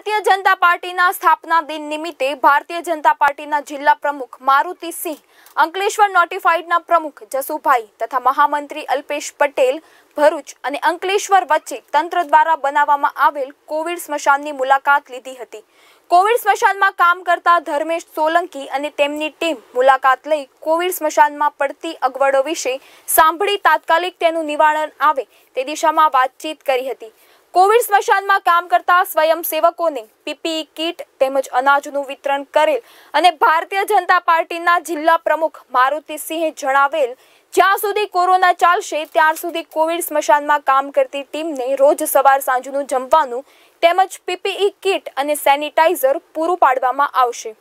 ભારતીય જનતા પાર્ટીના સ્થાપના દિન નિમિત્તે ભારતીય જનતા પાર્ટીના જિલ્લા પ્રમુખ મારુતિ સિંહ અંકલેશ્વર નોટિફાઈડના પ્રમુખ જસુભાઈ તથા મહામંત્રી અલ્પેશ પટેલ ભરૂચ અને અંકલેશ્વર વચ્ચે તંત્ર દ્વારા બનાવવામાં આવેલ કોવિડ સ્મશાનની મુલાકાત લીધી હતી કોવિડ સ્મશાનમાં કામ કરતા ધર્મેશ સોલંકી અને તેમની ટીમ મુલાકાત લઈ કોવિડ સ્મશાનમાં પડતી અગવડો વિશે સાંભળી તાત્કાલિક તેનું નિવારણ આવે તે દિશામાં વાતચીત કરી હતી કોવિડ સ્મશાનમાં કામ કરતા સ્વયંસેવકોને પીપીઈ કીટ તેમજ અનાજનું વિતરણ કરેલ અને ભારતીય જનતા પાર્ટીના જિલ્લા પ્રમુખ મારુતિસિંહે જણાવેલ જ્યાં સુધી કોરોના ચાલશે ત્યાં સુધી કોવિડ સ્મશાનમાં કામ કરતી ટીમને રોજ સવાર સાંજનું જમવાનું તેમજ પીપીઈ કીટ અને સેનિટાઈઝર પૂરું પાડવામાં આવશે